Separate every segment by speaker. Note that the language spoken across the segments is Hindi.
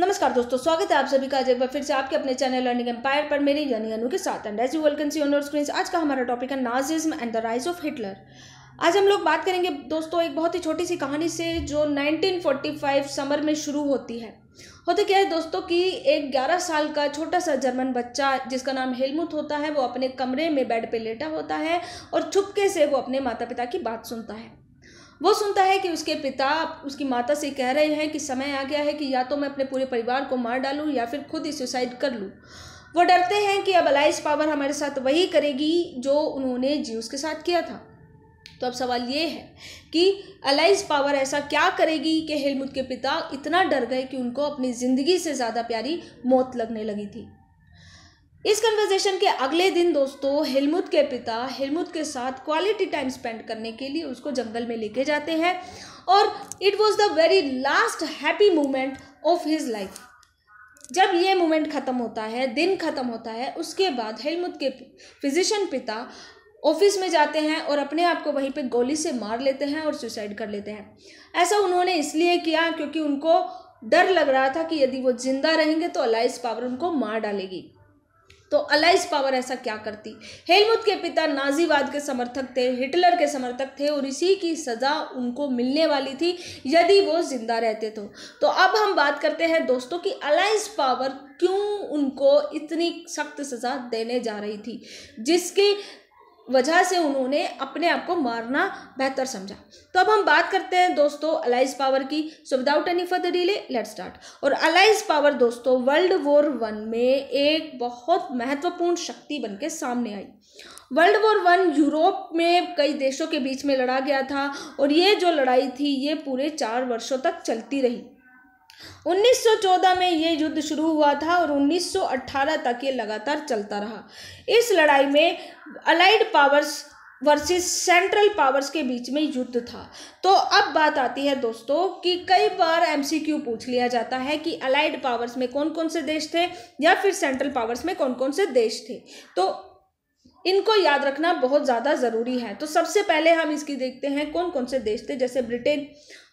Speaker 1: नमस्कार दोस्तों स्वागत है आप सभी का जब फिर से आपके अपने चैनल लर्निंग एम्पायर पर मेरी यानी अनु के साथ and as you welcome see on screen आज का हमारा टॉपिक है Nazism and the rise of Hitler आज हम लोग बात करेंगे दोस्तों एक बहुत ही छोटी सी कहानी से जो 1945 समर में शुरू होती है होते क्या है दोस्तों कि एक 11 साल का छोटा सा जर्मन बच्चा जिसका नाम हेलमुथ होता है वो अपने कमरे में बेड पे लेटा होता है और छुपके से वो अपने माता पिता की बात सुनता है वो सुनता है कि उसके पिता उसकी माता से कह रहे हैं कि समय आ गया है कि या तो मैं अपने पूरे परिवार को मार डालूं या फिर खुद ही सुसाइड कर लूँ वो डरते हैं कि अब अलाइस पावर हमारे साथ वही करेगी जो उन्होंने जीवस के साथ किया था तो अब सवाल ये है कि अलाइज पावर ऐसा क्या करेगी कि हेलमुद के पिता इतना डर गए कि उनको अपनी ज़िंदगी से ज़्यादा प्यारी मौत लगने लगी थी इस कन्वर्जेशन के अगले दिन दोस्तों हिलमुद के पिता हिलमुद के साथ क्वालिटी टाइम स्पेंड करने के लिए उसको जंगल में लेके जाते हैं और it was the very last happy moment of his life जब ये मोमेंट ख़त्म होता है दिन ख़त्म होता है उसके बाद हेलमुद के फिजिशियन पिता ऑफिस में जाते हैं और अपने आप को वहीं पे गोली से मार लेते हैं और सुसाइड कर लेते हैं ऐसा उन्होंने इसलिए किया क्योंकि उनको डर लग रहा था कि यदि वो ज़िंदा रहेंगे तो अलाइस पावर उनको मार डालेगी तो अलाइज पावर ऐसा क्या करती हेलमुत के पिता नाजीवाद के समर्थक थे हिटलर के समर्थक थे और इसी की सज़ा उनको मिलने वाली थी यदि वो ज़िंदा रहते तो तो अब हम बात करते हैं दोस्तों कि अलाइज पावर क्यों उनको इतनी सख्त सज़ा देने जा रही थी जिसके वजह से उन्होंने अपने आप को मारना बेहतर समझा तो अब हम बात करते हैं दोस्तों अलाइज पावर की so without any further delay let start और अलाइज पावर दोस्तों वर्ल्ड वॉर वन में एक बहुत महत्वपूर्ण शक्ति बन के सामने आई वर्ल्ड वॉर वन यूरोप में कई देशों के बीच में लड़ा गया था और ये जो लड़ाई थी ये पूरे चार वर्षों तक चलती रही 1914 में ये युद्ध शुरू हुआ था और 1918 तक ये लगातार चलता रहा इस लड़ाई में allied powers versus central powers के बीच में युद्ध था तो अब बात आती है दोस्तों कि कई बार एमसीक्यू पूछ लिया जाता है कि अलाइड पावर्स में कौन कौन से देश थे या फिर सेंट्रल पावर्स में कौन कौन से देश थे तो इनको याद रखना बहुत ज़्यादा ज़रूरी है तो सबसे पहले हम इसकी देखते हैं कौन कौन से देश थे जैसे ब्रिटेन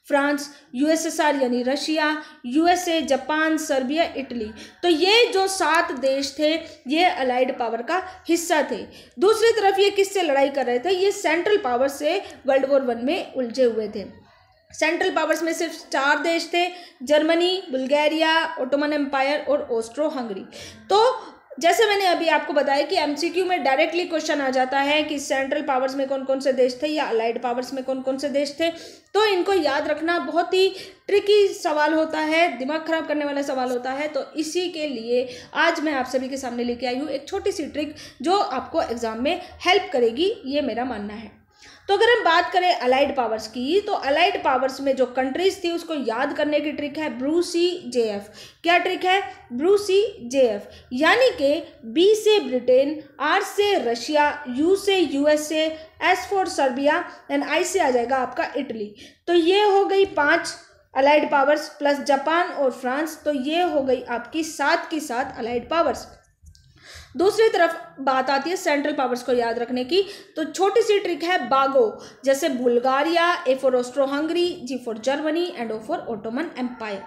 Speaker 1: फ्रांस यूएसएसआर यानी Russia USA Japan Serbia Italy तो ये जो सात देश थे ये अलाइड पावर का हिस्सा थे दूसरी तरफ ये किससे लड़ाई कर रहे थे ये सेंट्रल पावर से वर्ल्ड वॉर वन में उलझे हुए थे सेंट्रल पावर्स में सिर्फ चार देश थे जर्मनी बुल्गारिया ओटोमन एम्पायर और ऑस्ट्रो हंगरी तो जैसे मैंने अभी आपको बताया कि एमसीक्यू में डायरेक्टली क्वेश्चन आ जाता है कि सेंट्रल पावर्स में कौन कौन से देश थे या अलाइड पावर्स में कौन कौन से देश थे तो इनको याद रखना बहुत ही ट्रिकी सवाल होता है दिमाग ख़राब करने वाला सवाल होता है तो इसी के लिए आज मैं आप सभी के सामने लेके आई हूँ एक छोटी सी ट्रिक जो आपको एग्ज़ाम में हेल्प करेगी ये मेरा मानना है तो अगर हम बात करें अलाइड पावर्स की तो अलाइड पावर्स में जो कंट्रीज थी उसको याद करने की ट्रिक है ब्रू सी जे एफ क्या ट्रिक है ब्रू सी जे एफ यानी कि बी से ब्रिटेन आर से रशिया यू से USA S for Serbia and I से आ जाएगा आपका इटली तो ये हो गई पांच अलाइड पावर्स प्लस जापान और फ्रांस तो ये हो गई आपकी सात की सात अलाइड पावर्स दूसरी तरफ बात आती है सेंट्रल पावर्स को याद रखने की तो छोटी सी ट्रिक है बागो जैसे Bulgaria A for Austro Hungary G for Germany and O for Ottoman empire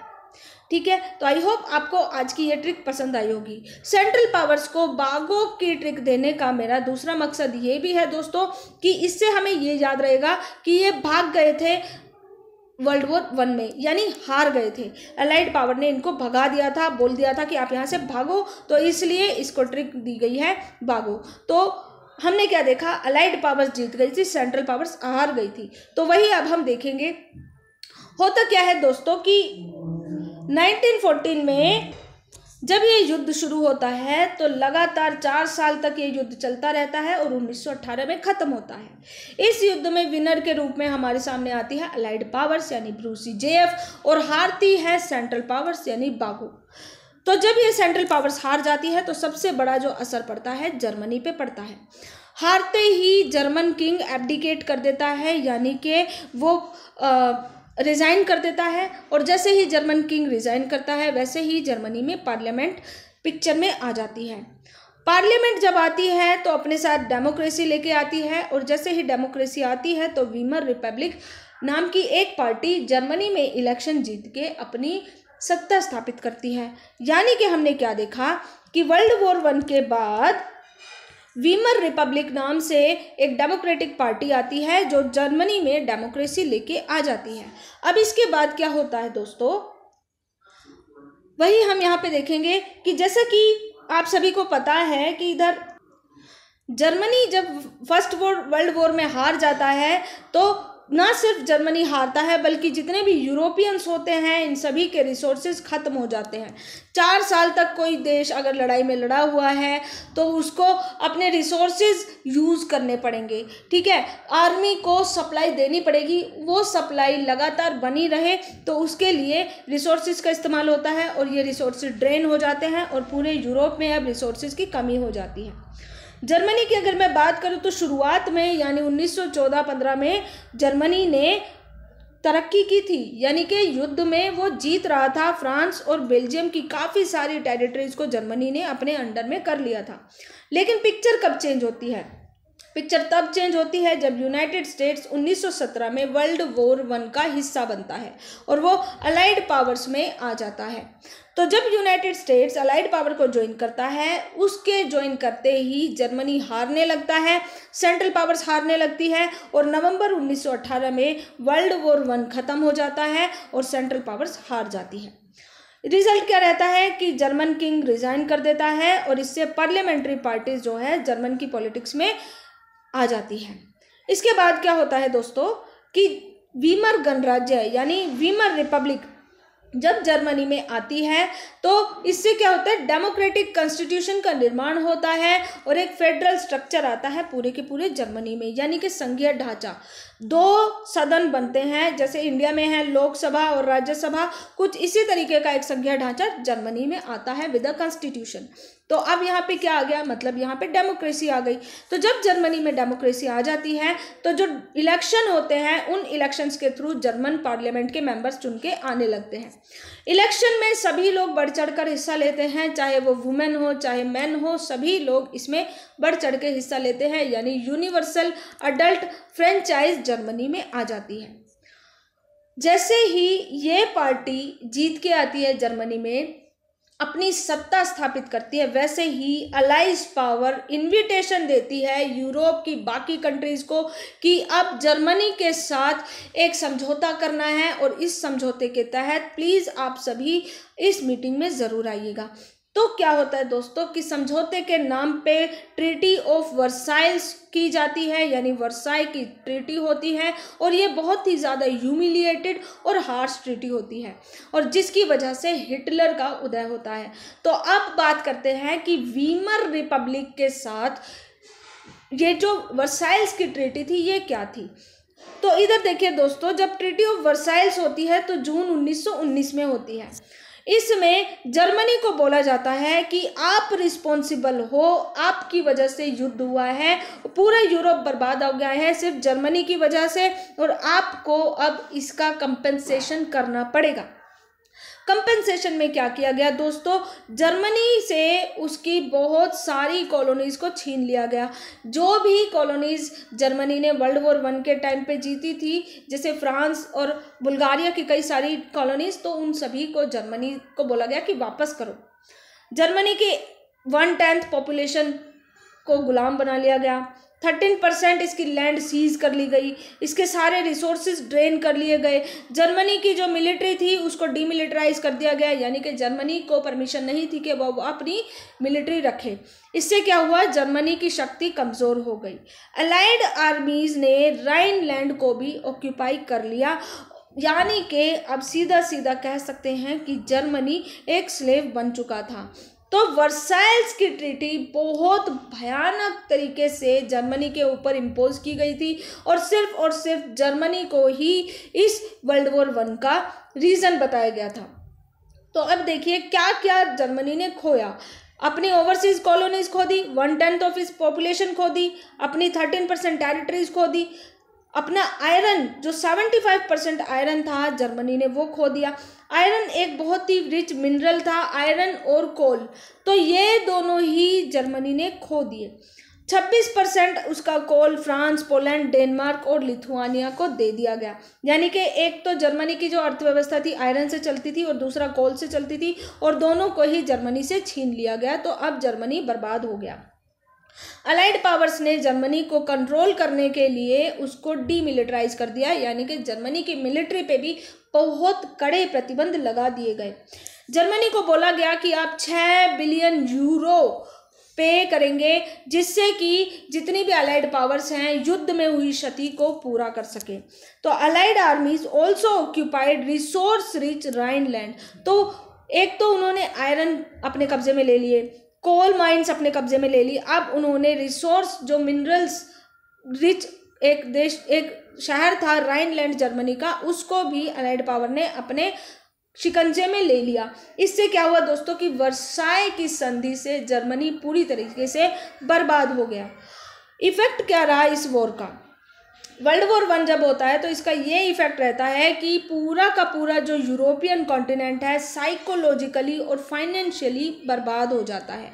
Speaker 1: ठीक है तो आई होप आपको आज की ये ट्रिक पसंद आई होगी सेंट्रल पावर्स को बागो की ट्रिक देने का मेरा दूसरा मकसद ये भी है दोस्तों कि इससे हमें ये याद रहेगा कि ये भाग गए थे वर्ल्ड वॉर वन में यानी हार गए थे अलाइड पावर ने इनको भगा दिया था बोल दिया था कि आप यहाँ से भागो तो इसलिए इसको ट्रिक दी गई है भागो तो हमने क्या देखा अलाइड पावर्स जीत गई थी सेंट्रल पावर्स हार गई थी तो वही अब हम देखेंगे होता क्या है दोस्तों कि 1914 में जब ये युद्ध शुरू होता है तो लगातार चार साल तक ये युद्ध चलता रहता है और 1918 में ख़त्म होता है इस युद्ध में विनर के रूप में हमारे सामने आती है अलाइड पावर्स यानी ब्रूसी एफ और हारती है सेंट्रल पावर्स यानी बागो तो जब ये सेंट्रल पावर्स हार जाती है तो सबसे बड़ा जो असर पड़ता है जर्मनी पे पड़ता है हारते ही जर्मन किंग एबडिकेट कर देता है यानी कि वो आ, रिज़ाइन कर देता है और जैसे ही जर्मन किंग रिज़ाइन करता है वैसे ही जर्मनी में पार्लियामेंट पिक्चर में आ जाती है पार्लियामेंट जब आती है तो अपने साथ डेमोक्रेसी लेके आती है और जैसे ही डेमोक्रेसी आती है तो वीमर रिपब्लिक नाम की एक पार्टी जर्मनी में इलेक्शन जीत के अपनी सत्ता स्थापित करती है यानी कि हमने क्या देखा कि वर्ल्ड वॉर वन के बाद वीमर रिपब्लिक नाम से एक डेमोक्रेटिक पार्टी आती है जो जर्मनी में डेमोक्रेसी लेके आ जाती है अब इसके बाद क्या होता है दोस्तों वही हम यहाँ पे देखेंगे कि जैसा कि आप सभी को पता है कि इधर जर्मनी जब फर्स्ट वर्ल्ड वॉर में हार जाता है तो ना सिर्फ जर्मनी हारता है बल्कि जितने भी यूरोपियंस होते हैं इन सभी के रिसोर्सेज ख़त्म हो जाते हैं चार साल तक कोई देश अगर लड़ाई में लड़ा हुआ है तो उसको अपने रिसोर्सेज यूज़ करने पड़ेंगे ठीक है आर्मी को सप्लाई देनी पड़ेगी वो सप्लाई लगातार बनी रहे तो उसके लिए रिसोर्सेज का इस्तेमाल होता है और ये रिसोर्स ड्रेन हो जाते हैं और पूरे यूरोप में अब रिसोर्सेज की कमी हो जाती है जर्मनी की अगर मैं बात करूँ तो शुरुआत में यानी 1914-15 में जर्मनी ने तरक्की की थी यानी कि युद्ध में वो जीत रहा था फ्रांस और बेल्जियम की काफ़ी सारी टेरिटरीज को जर्मनी ने अपने अंडर में कर लिया था लेकिन पिक्चर कब चेंज होती है पिक्चर तब चेंज होती है जब यूनाइटेड स्टेट्स 1917 में वर्ल्ड वॉर वन का हिस्सा बनता है और वो अलाइड पावर्स में आ जाता है तो जब यूनाइटेड स्टेट्स अलाइड पावर को ज्वाइन करता है उसके ज्वाइन करते ही जर्मनी हारने लगता है सेंट्रल पावर्स हारने लगती है और नवंबर 1918 में वर्ल्ड वॉर वन ख़त्म हो जाता है और सेंट्रल पावर्स हार जाती है रिजल्ट क्या रहता है कि जर्मन किंग रिज़ाइन कर देता है और इससे पार्लियामेंट्री पार्टीज जो है जर्मन की पॉलिटिक्स में आ जाती है इसके बाद क्या होता है दोस्तों कि वीमर गणराज्य यानी वीमर रिपब्लिक जब जर्मनी में आती है तो इससे क्या होता है डेमोक्रेटिक कॉन्स्टिट्यूशन का निर्माण होता है और एक फेडरल स्ट्रक्चर आता है पूरे के पूरे जर्मनी में यानी कि संघीय ढांचा दो सदन बनते हैं जैसे इंडिया में है लोकसभा और राज्यसभा कुछ इसी तरीके का एक संघीय ढांचा जर्मनी में आता है विद अ कॉन्स्टिट्यूशन तो अब यहाँ पे क्या आ गया मतलब यहाँ पे डेमोक्रेसी आ गई तो जब जर्मनी में डेमोक्रेसी आ जाती है तो जो इलेक्शन होते हैं उन इलेक्शंस के थ्रू जर्मन पार्लियामेंट के मेंबर्स चुन के आने लगते हैं इलेक्शन में सभी लोग बढ़ चढ़ कर हिस्सा लेते हैं चाहे वो वुमेन हो चाहे मैन हो सभी लोग इसमें बढ़ चढ़ के हिस्सा लेते हैं यानी यूनिवर्सल अडल्ट फ्रेंचाइज जर्मनी में आ जाती है जैसे ही ये पार्टी जीत के आती है जर्मनी में अपनी सत्ता स्थापित करती है वैसे ही अलाइज पावर इनविटेशन देती है यूरोप की बाकी कंट्रीज़ को कि अब जर्मनी के साथ एक समझौता करना है और इस समझौते के तहत प्लीज़ आप सभी इस मीटिंग में ज़रूर आइएगा तो क्या होता है दोस्तों कि समझौते के नाम पे ट्रीटी ऑफ वर्साइल्स की जाती है यानी वर्साई की ट्रीटी होती है और ये बहुत ही ज़्यादा ह्यूमिलिएटेड और हार्श ट्रीटी होती है और जिसकी वजह से हिटलर का उदय होता है तो अब बात करते हैं कि वीमर रिपब्लिक के साथ ये जो वर्साइल्स की ट्रीटी थी ये क्या थी तो इधर देखिए दोस्तों जब ट्रीटी ऑफ वर्साइल्स होती है तो जून 1919 में होती है इसमें जर्मनी को बोला जाता है कि आप रिस्पॉन्सिबल हो आपकी वजह से युद्ध हुआ है पूरा यूरोप बर्बाद हो गया है सिर्फ जर्मनी की वजह से और आपको अब इसका कंपेंसेशन करना पड़ेगा कंपेंसेशन में क्या किया गया दोस्तों जर्मनी से उसकी बहुत सारी कॉलोनीज़ को छीन लिया गया जो भी कॉलोनीज़ जर्मनी ने वर्ल्ड वॉर वन के टाइम पे जीती थी जैसे फ्रांस और बुल्गारिया की कई सारी कॉलोनीज़ तो उन सभी को जर्मनी को बोला गया कि वापस करो जर्मनी की वन टेंथ पॉपुलेशन को गुलाम बना लिया गया थर्टीन परसेंट इसकी लैंड सीज कर ली गई इसके सारे रिसोर्सेज ड्रेन कर लिए गए जर्मनी की जो मिलिट्री थी उसको डीमिलिटराइज कर दिया गया यानी कि जर्मनी को परमिशन नहीं थी कि वह अपनी मिलिट्री रखे इससे क्या हुआ जर्मनी की शक्ति कमज़ोर हो गई अलाइड आर्मीज़ ने राइन लैंड को भी ऑक्यूपाई कर लिया यानी कि अब सीधा सीधा कह सकते हैं कि जर्मनी एक स्लेव बन चुका था तो वर्साइल्स की ट्रीटी बहुत भयानक तरीके से जर्मनी के ऊपर इम्पोज की गई थी और सिर्फ और सिर्फ जर्मनी को ही इस वर्ल्ड वॉर वन का रीज़न बताया गया था तो अब देखिए क्या क्या जर्मनी ने खोया अपनी ओवरसीज कॉलोनीज खो दी one tenth of its population खो दी अपनी थर्टीन परसेंट टेरिटरीज खो दी अपना आयरन जो 75 परसेंट आयरन था जर्मनी ने वो खो दिया आयरन एक बहुत ही रिच मिनरल था आयरन और कोल तो ये दोनों ही जर्मनी ने खो दिए 26 परसेंट उसका कोल फ्रांस पोलैंड डेनमार्क और लिथुआनिया को दे दिया गया यानी कि एक तो जर्मनी की जो अर्थव्यवस्था थी आयरन से चलती थी और दूसरा कोल से चलती थी और दोनों को ही जर्मनी से छीन लिया गया तो अब जर्मनी बर्बाद हो गया अलाइड पावर्स ने जर्मनी को कंट्रोल करने के लिए उसको डीमिलिटराइज कर दिया यानी कि जर्मनी की मिलिट्री पे भी बहुत कड़े प्रतिबंध लगा दिए गए जर्मनी को बोला गया कि आप छः बिलियन यूरो पे करेंगे जिससे कि जितनी भी अलाइड पावर्स हैं युद्ध में हुई क्षति को पूरा कर सकें तो allied armies also occupied resource rich Rhineland तो एक तो उन्होंने आयरन अपने कब्जे में ले लिए कोल माइंस अपने कब्जे में ले ली अब उन्होंने रिसोर्स जो मिनरल्स रिच एक देश एक शहर था राइनलैंड जर्मनी का उसको भी अलाइड पावर ने अपने शिकंजे में ले लिया इससे क्या हुआ दोस्तों कि वर्षाए की संधि से जर्मनी पूरी तरीके से बर्बाद हो गया इफेक्ट क्या रहा इस वॉर का वर्ल्ड वॉर वन जब होता है तो इसका ये इफेक्ट रहता है कि पूरा का पूरा जो यूरोपियन कॉन्टिनेंट है साइकोलॉजिकली और फाइनेंशियली बर्बाद हो जाता है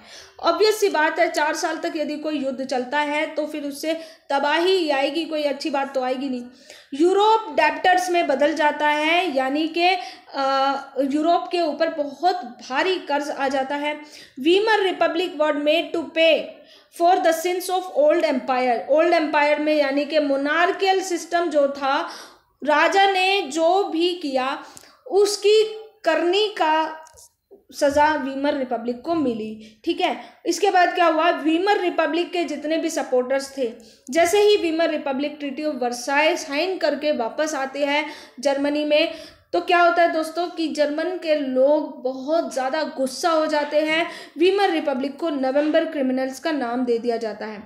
Speaker 1: ऑब्वियस सी बात है चार साल तक यदि कोई युद्ध चलता है तो फिर उससे तबाही आएगी कोई अच्छी बात तो आएगी नहीं यूरोप डेप्टर्स में बदल जाता है यानी कि यूरोप के ऊपर बहुत भारी कर्ज आ जाता है Weimar republic were made to pay for the sins of old empire old empire में यानी कि मोनार्कियल सिस्टम जो था राजा ने जो भी किया उसकी करनी का सज़ा वीमर रिपब्लिक को मिली ठीक है इसके बाद क्या हुआ वीमर रिपब्लिक के जितने भी सपोर्टर्स थे जैसे ही Weimar republic treaty of Versailles sign करके वापस आते हैं जर्मनी में तो क्या होता है दोस्तों कि जर्मन के लोग बहुत ज़्यादा गुस्सा हो जाते हैं वीमर रिपब्लिक को नवंबर क्रिमिनल्स का नाम दे दिया जाता है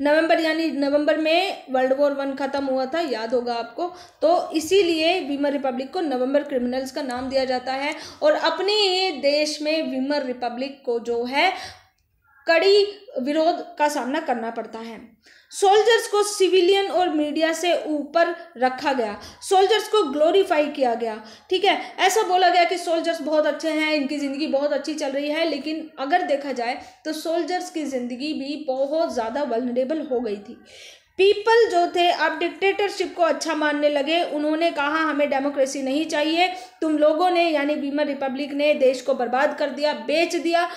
Speaker 1: नवंबर यानी नवंबर में वर्ल्ड वॉर वन ख़त्म हुआ था याद होगा आपको तो इसीलिए वीमर रिपब्लिक को नवंबर क्रिमिनल्स का नाम दिया जाता है और अपने ही देश में वीमर रिपब्लिक को जो है कड़ी विरोध का सामना करना पड़ता है सोल्जर्स को सिविलियन और मीडिया से ऊपर रखा गया सोल्जर्स को ग्लोरीफाई किया गया ठीक है ऐसा बोला गया कि सोल्जर्स बहुत अच्छे हैं इनकी ज़िंदगी बहुत अच्छी चल रही है लेकिन अगर देखा जाए तो सोल्जर्स की ज़िंदगी भी बहुत ज़्यादा वलनरेबल हो गई थी पीपल जो थे अब डिक्टेटरशिप को अच्छा मानने लगे उन्होंने कहा हमें डेमोक्रेसी नहीं चाहिए तुम लोगों ने यानी बीमर रिपब्लिक ने देश को बर्बाद कर दिया बेच दिया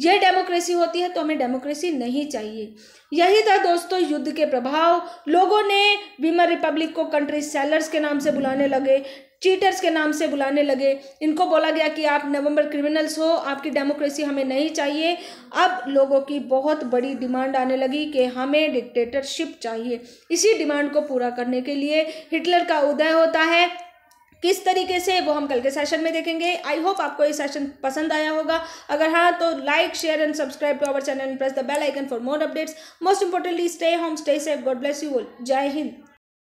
Speaker 1: यह डेमोक्रेसी होती है तो हमें डेमोक्रेसी नहीं चाहिए यही था दोस्तों युद्ध के प्रभाव लोगों ने बीमर रिपब्लिक को कंट्री सेलर्स के नाम से बुलाने लगे चीटर्स के नाम से बुलाने लगे इनको बोला गया कि आप नवंबर क्रिमिनल्स हो आपकी डेमोक्रेसी हमें नहीं चाहिए अब लोगों की बहुत बड़ी डिमांड आने लगी कि हमें डिक्टेटरशिप चाहिए इसी डिमांड को पूरा करने के लिए हिटलर का उदय होता है किस तरीके से वो हम कल के सेशन में देखेंगे आई होप आपको ये सेशन पसंद आया होगा अगर हाँ तो like share and subscribe to our channel press the bell icon for more updates most importantly stay home stay safe God bless you जय हिंद